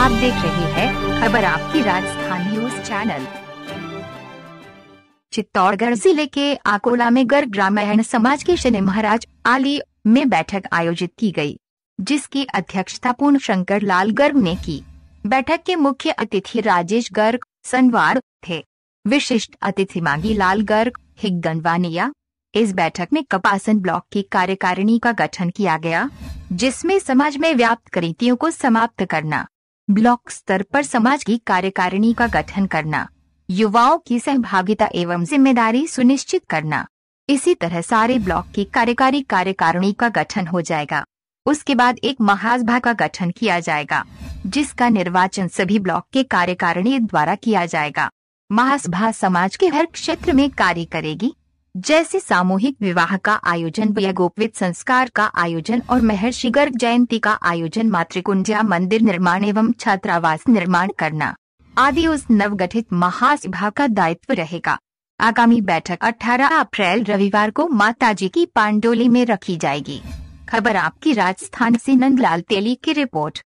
आप देख रहे हैं खबर आपकी राजस्थान न्यूज चैनल चित्तौड़गढ़ जिले के आकोला में गर्ग ग्रामीण समाज के शनि महाराज आली में बैठक आयोजित की गई, जिसकी अध्यक्षता पूर्ण शंकर लाल गर्ग ने की बैठक के मुख्य अतिथि राजेश गर्ग सनवार थे विशिष्ट अतिथि मांगी लाल गर्ग हिगनवानिया इस बैठक में कपासन ब्लॉक की कार्यकारिणी का गठन किया गया जिसमें समाज में व्याप्त करीतियों को समाप्त करना ब्लॉक स्तर पर समाज की कार्यकारिणी का गठन करना युवाओं की सहभागिता एवं जिम्मेदारी सुनिश्चित करना इसी तरह सारे ब्लॉक की कार्यकारी कार्यकारिणी का गठन हो जाएगा उसके बाद एक महासभा का गठन किया जाएगा जिसका निर्वाचन सभी ब्लॉक के कार्यकारिणी द्वारा किया जाएगा महासभा समाज के हर क्षेत्र में कार्य करेगी जैसे सामूहिक विवाह का आयोजन गोपवित संस्कार का आयोजन और महर्षि गर्ग जयंती का आयोजन मातृकुंजा मंदिर निर्माण एवं छात्रावास निर्माण करना आदि उस नवगठित महासभा का दायित्व रहेगा आगामी बैठक 18 अप्रैल रविवार को माताजी की पांडोली में रखी जाएगी खबर आपकी राजस्थान से नंदलाल तेली की रिपोर्ट